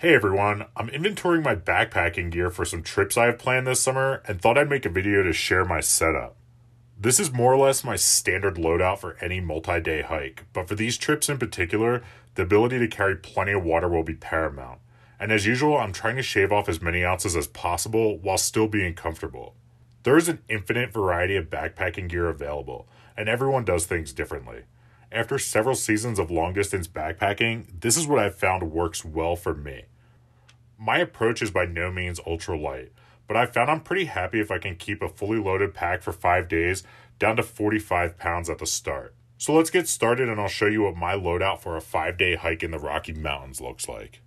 Hey everyone, I'm inventorying my backpacking gear for some trips I have planned this summer and thought I'd make a video to share my setup. This is more or less my standard loadout for any multi-day hike, but for these trips in particular, the ability to carry plenty of water will be paramount. And as usual, I'm trying to shave off as many ounces as possible while still being comfortable. There is an infinite variety of backpacking gear available, and everyone does things differently after several seasons of long distance backpacking, this is what I've found works well for me. My approach is by no means ultra light, but I've found I'm pretty happy if I can keep a fully loaded pack for five days down to 45 pounds at the start. So let's get started and I'll show you what my loadout for a five day hike in the Rocky Mountains looks like.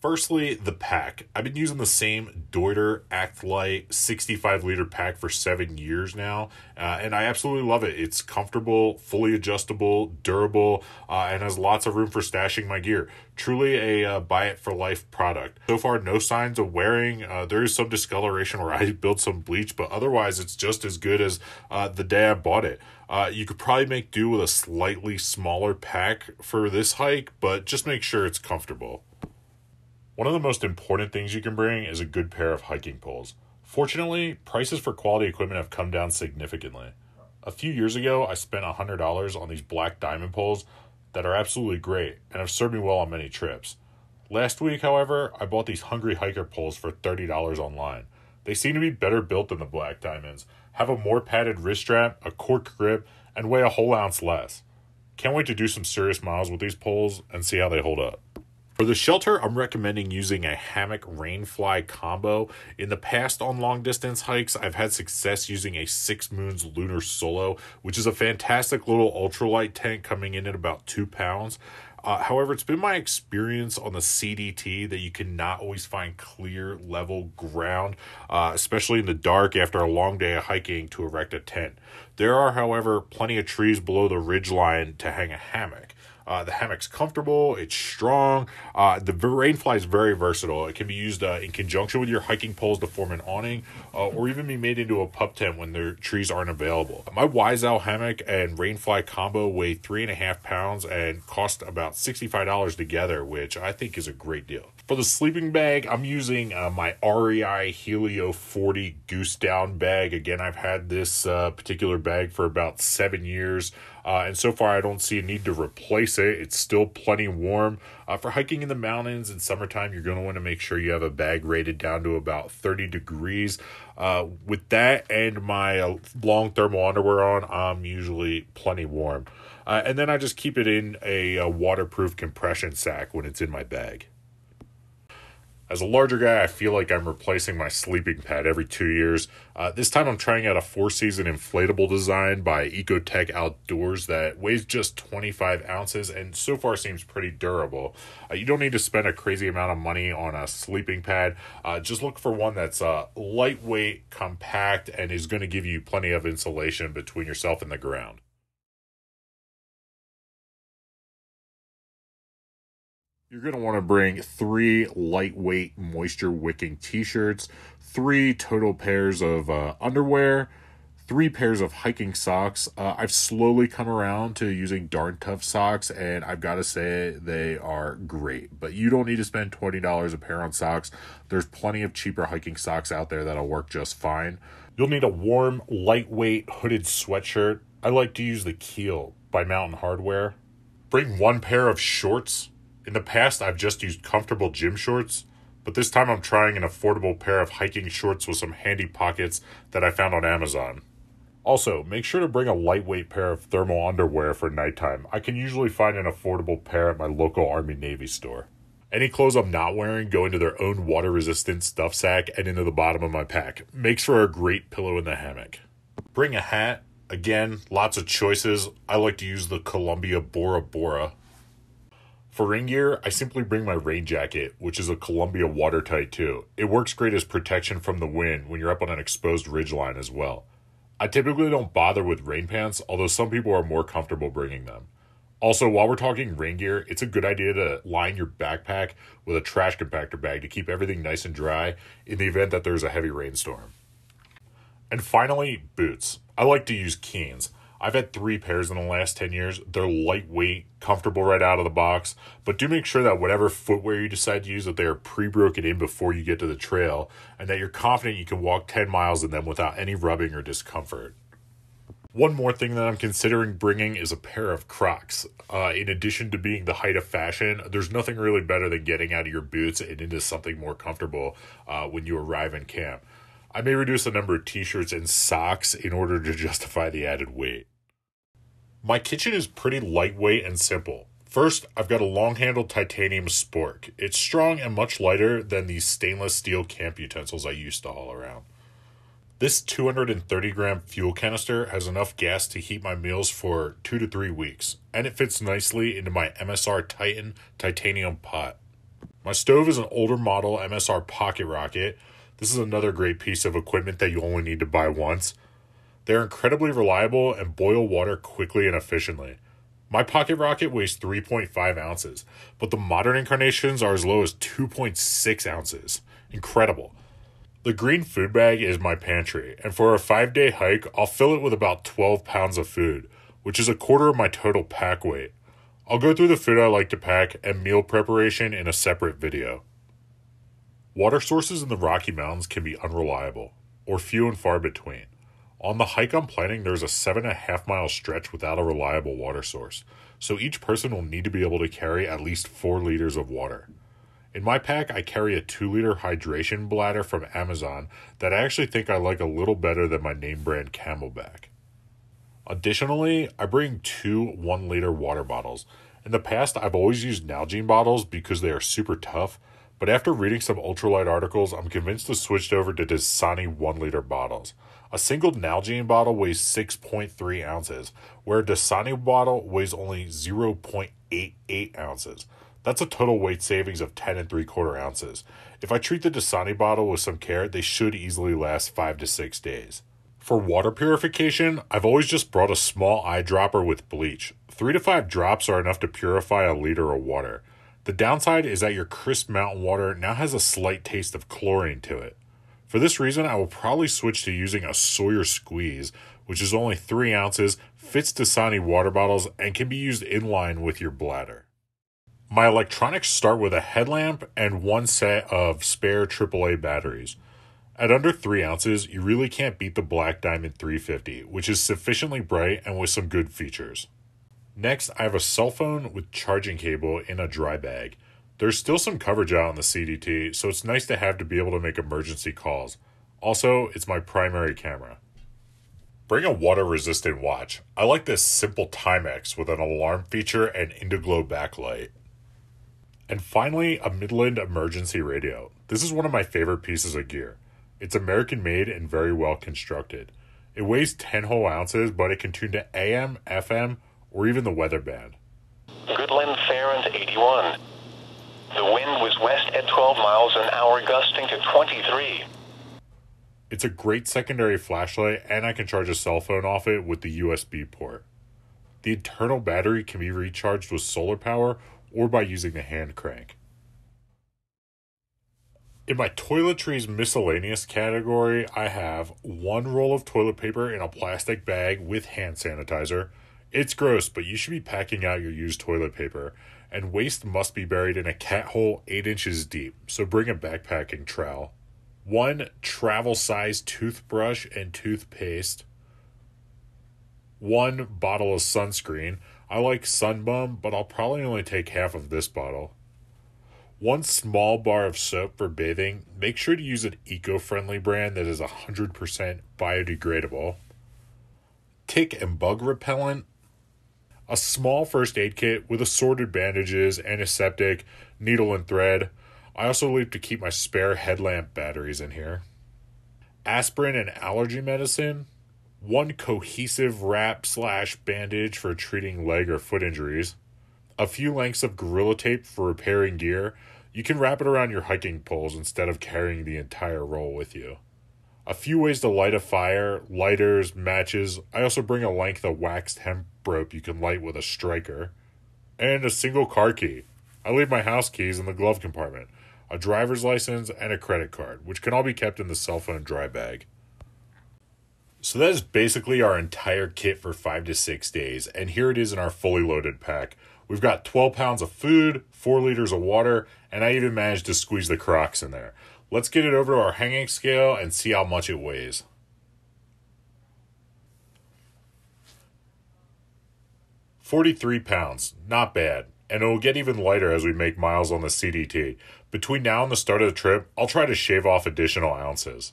Firstly, the pack. I've been using the same Deuter Actlight 65 liter pack for seven years now, uh, and I absolutely love it. It's comfortable, fully adjustable, durable, uh, and has lots of room for stashing my gear. Truly a uh, buy it for life product. So far, no signs of wearing. Uh, there is some discoloration where I built some bleach, but otherwise, it's just as good as uh, the day I bought it. Uh, you could probably make do with a slightly smaller pack for this hike, but just make sure it's comfortable. One of the most important things you can bring is a good pair of hiking poles. Fortunately, prices for quality equipment have come down significantly. A few years ago, I spent $100 on these black diamond poles that are absolutely great and have served me well on many trips. Last week, however, I bought these Hungry Hiker poles for $30 online. They seem to be better built than the black diamonds, have a more padded wrist strap, a cork grip, and weigh a whole ounce less. Can't wait to do some serious miles with these poles and see how they hold up. For the shelter, I'm recommending using a hammock rain fly combo. In the past, on long distance hikes, I've had success using a Six Moons Lunar Solo, which is a fantastic little ultralight tent coming in at about two pounds. Uh, however, it's been my experience on the CDT that you cannot always find clear, level ground, uh, especially in the dark after a long day of hiking to erect a tent. There are, however, plenty of trees below the ridgeline to hang a hammock. Uh, the hammock's comfortable, it's strong. Uh, the rainfly is very versatile. It can be used uh, in conjunction with your hiking poles to form an awning uh, or even be made into a pup tent when the trees aren't available. My Wiseau hammock and rainfly combo weigh three and a half pounds and cost about $65 together, which I think is a great deal. For the sleeping bag, I'm using uh, my REI Helio 40 Goose Down bag. Again, I've had this uh, particular bag for about seven years, uh, and so far I don't see a need to replace it. It's still plenty warm. Uh, for hiking in the mountains in summertime, you're going to want to make sure you have a bag rated down to about 30 degrees. Uh, with that and my uh, long thermal underwear on, I'm usually plenty warm. and then I just keep it in a, a waterproof compression sack when it's in my bag. As a larger guy, I feel like I'm replacing my sleeping pad every two years. Uh, this time I'm trying out a four season inflatable design by Ecotech Outdoors that weighs just 25 ounces and so far seems pretty durable. Uh, you don't need to spend a crazy amount of money on a sleeping pad. Uh, just look for one that's uh, lightweight, compact, and is going to give you plenty of insulation between yourself and the ground. You're going to want to bring three lightweight moisture wicking t shirts, three total pairs of uh, underwear, three pairs of hiking socks. Uh, I've slowly come around to using darn tough socks, and I've got to say they are great. But you don't need to spend $20 a pair on socks. There's plenty of cheaper hiking socks out there that'll work just fine. You'll need a warm, lightweight hooded sweatshirt. I like to use the Keel by Mountain Hardware. Bring one pair of shorts in the past, I've just used comfortable gym shorts, but this time I'm trying an affordable pair of hiking shorts with some handy pockets that I found on Amazon. Also, make sure to bring a lightweight pair of thermal underwear for nighttime. I can usually find an affordable pair at my local Army Navy store. Any clothes I'm not wearing go into their own water resistant stuff sack and into the bottom of my pack. Makes for a great pillow in the hammock. Bring a hat. Again, lots of choices. I like to use the Columbia Bora Bora for rain gear, I simply bring my rain jacket, which is a Columbia watertight too. It works great as protection from the wind when you're up on an exposed ridgeline as well. I typically don't bother with rain pants, although some people are more comfortable bringing them. Also, while we're talking rain gear, it's a good idea to line your backpack with a trash compactor bag to keep everything nice and dry in the event that there's a heavy rainstorm. And finally, boots. I like to use Keens. I've had three pairs in the last 10 years. They're lightweight, comfortable right out of the box, but do make sure that whatever footwear you decide to use that they are pre-broken in before you get to the trail and that you're confident you can walk 10 miles in them without any rubbing or discomfort. One more thing that I'm considering bringing is a pair of Crocs. Uh, in addition to being the height of fashion, there's nothing really better than getting out of your boots and into something more comfortable uh, when you arrive in camp. I may reduce the number of t shirts and socks in order to justify the added weight. My kitchen is pretty lightweight and simple. First, I've got a long handled titanium spork. It's strong and much lighter than the stainless steel camp utensils I used to haul around. This 230 gram fuel canister has enough gas to heat my meals for two to three weeks, and it fits nicely into my MSR Titan titanium pot. My stove is an older model MSR Pocket Rocket this is another great piece of equipment that you only need to buy once. They're incredibly reliable and boil water quickly and efficiently. My pocket rocket weighs 3.5 ounces, but the modern incarnations are as low as 2.6 ounces. Incredible. The green food bag is my pantry, and for a five day hike, I'll fill it with about 12 pounds of food, which is a quarter of my total pack weight. I'll go through the food I like to pack and meal preparation in a separate video. Water sources in the Rocky Mountains can be unreliable, or few and far between. On the hike I'm planning, there's a seven and a half mile stretch without a reliable water source, so each person will need to be able to carry at least four liters of water. In my pack, I carry a 2 liter hydration bladder from Amazon that I actually think I like a little better than my name brand Camelback. Additionally, I bring two 1 liter water bottles. In the past, I've always used Nalgene bottles because they are super tough, but after reading some ultralight articles, I'm convinced to switched over to Dasani 1 liter bottles. A single Nalgene bottle weighs 6.3 ounces, where a Dasani bottle weighs only 0.88 ounces. That's a total weight savings of 10 and 3 quarter ounces. If I treat the Dasani bottle with some care, they should easily last 5 to 6 days. For water purification, I've always just brought a small eyedropper with bleach. 3 to 5 drops are enough to purify a liter of water. The downside is that your crisp mountain water now has a slight taste of chlorine to it. For this reason, I will probably switch to using a Sawyer Squeeze, which is only 3 ounces, fits Dasani water bottles, and can be used in line with your bladder. My electronics start with a headlamp and one set of spare AAA batteries. At under 3 ounces, you really can't beat the Black Diamond 350, which is sufficiently bright and with some good features. Next, I have a cell phone with charging cable in a dry bag. There's still some coverage out on the CDT, so it's nice to have to be able to make emergency calls. Also, it's my primary camera. Bring a water resistant watch. I like this simple Timex with an alarm feature and Indiglow backlight. And finally, a Midland emergency radio. This is one of my favorite pieces of gear. It's American made and very well constructed. It weighs 10 whole ounces, but it can tune to AM, FM, or even the weather band. Goodland Fairand 81. The wind was west at 12 miles an hour, gusting to 23. It's a great secondary flashlight, and I can charge a cell phone off it with the USB port. The internal battery can be recharged with solar power or by using the hand crank. In my toiletries miscellaneous category, I have one roll of toilet paper in a plastic bag with hand sanitizer, it's gross, but you should be packing out your used toilet paper, and waste must be buried in a cat hole 8 inches deep, so bring a backpacking trowel. One travel size toothbrush and toothpaste. One bottle of sunscreen. I like Sunbum, but I'll probably only take half of this bottle. One small bar of soap for bathing. Make sure to use an eco friendly brand that is 100% biodegradable. Tick and bug repellent a small first aid kit with assorted bandages, antiseptic, needle and thread. I also leave to keep my spare headlamp batteries in here. Aspirin and allergy medicine, one cohesive wrap slash bandage for treating leg or foot injuries, a few lengths of gorilla tape for repairing gear. You can wrap it around your hiking poles instead of carrying the entire roll with you a few ways to light a fire, lighters, matches. I also bring a length of waxed hemp rope you can light with a striker, and a single car key. I leave my house keys in the glove compartment, a driver's license, and a credit card, which can all be kept in the cell phone dry bag. So that is basically our entire kit for five to six days, and here it is in our fully loaded pack. We've got 12 pounds of food, 4 liters of water, and I even managed to squeeze the Crocs in there. Let's get it over to our hanging scale and see how much it weighs. Forty-three pounds, not bad, and it will get even lighter as we make miles on the CDT. Between now and the start of the trip, I'll try to shave off additional ounces.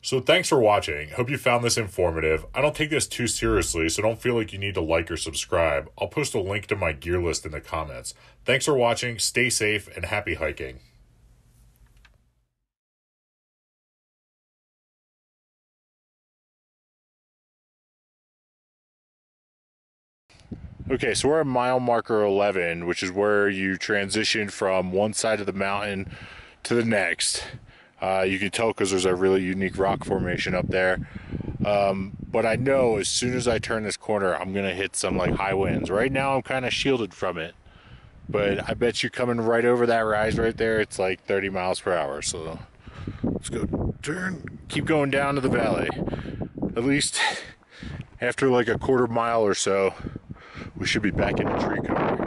So thanks for watching. Hope you found this informative. I don't take this too seriously, so don't feel like you need to like or subscribe. I'll post a link to my gear list in the comments. Thanks for watching, stay safe, and happy hiking. Okay, so we're at mile marker 11, which is where you transition from one side of the mountain to the next. Uh, you can tell because there's a really unique rock formation up there. Um, but I know as soon as I turn this corner, I'm gonna hit some like high winds. Right now, I'm kind of shielded from it, but I bet you coming right over that rise right there, it's like 30 miles per hour. So let's go turn, keep going down to the valley. At least after like a quarter mile or so, we should be back in the tree cover.